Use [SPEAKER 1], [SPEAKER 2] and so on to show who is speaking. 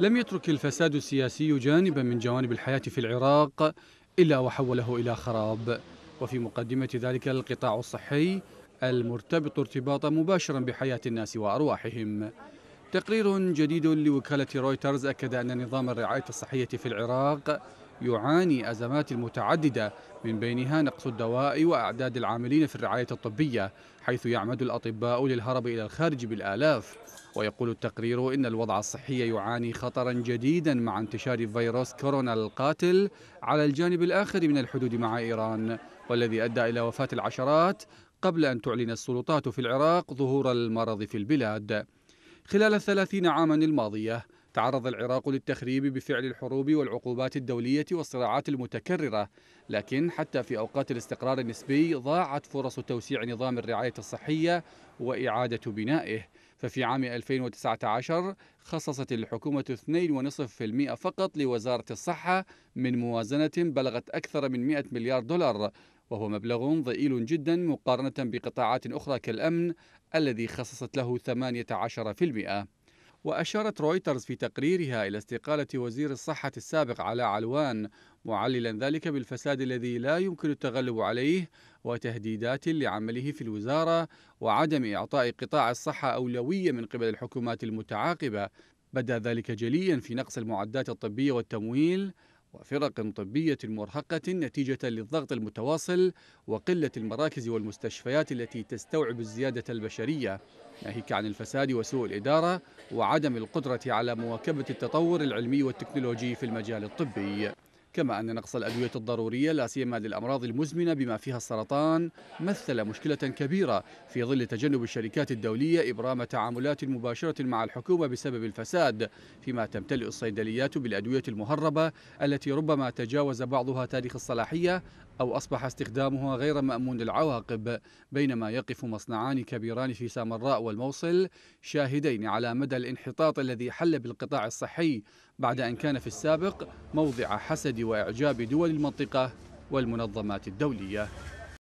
[SPEAKER 1] لم يترك الفساد السياسي جانبا من جوانب الحياة في العراق إلا وحوله إلى خراب وفي مقدمة ذلك القطاع الصحي المرتبط ارتباطا مباشرا بحياة الناس وأرواحهم تقرير جديد لوكالة رويترز أكد أن نظام الرعاية الصحية في العراق يعاني أزمات متعددة من بينها نقص الدواء وأعداد العاملين في الرعاية الطبية حيث يعمد الأطباء للهرب إلى الخارج بالآلاف ويقول التقرير إن الوضع الصحي يعاني خطرا جديدا مع انتشار فيروس كورونا القاتل على الجانب الآخر من الحدود مع إيران والذي أدى إلى وفاة العشرات قبل أن تعلن السلطات في العراق ظهور المرض في البلاد خلال الثلاثين عاما الماضية تعرض العراق للتخريب بفعل الحروب والعقوبات الدولية والصراعات المتكررة لكن حتى في أوقات الاستقرار النسبي ضاعت فرص توسيع نظام الرعاية الصحية وإعادة بنائه ففي عام 2019 خصصت الحكومة 2.5% فقط لوزارة الصحة من موازنة بلغت أكثر من 100 مليار دولار وهو مبلغ ضئيل جدا مقارنة بقطاعات أخرى كالأمن الذي خصصت له 18% وأشارت رويترز في تقريرها إلى استقالة وزير الصحة السابق على علوان معللا ذلك بالفساد الذي لا يمكن التغلب عليه وتهديدات لعمله في الوزارة وعدم إعطاء قطاع الصحة أولوية من قبل الحكومات المتعاقبة بدا ذلك جليا في نقص المعدات الطبية والتمويل وفرق طبية مرهقة نتيجة للضغط المتواصل وقلة المراكز والمستشفيات التي تستوعب الزيادة البشرية ناهيك عن الفساد وسوء الإدارة وعدم القدرة على مواكبة التطور العلمي والتكنولوجي في المجال الطبي كما أن نقص الأدوية الضرورية لا سيما للأمراض المزمنة بما فيها السرطان مثل مشكلة كبيرة في ظل تجنب الشركات الدولية إبرام تعاملات مباشرة مع الحكومة بسبب الفساد فيما تمتلئ الصيدليات بالأدوية المهربة التي ربما تجاوز بعضها تاريخ الصلاحية أو أصبح استخدامها غير مأمون العواقب بينما يقف مصنعان كبيران في سامراء والموصل شاهدين على مدى الانحطاط الذي حل بالقطاع الصحي بعد أن كان في السابق موضع حسد وإعجاب دول المنطقة والمنظمات الدولية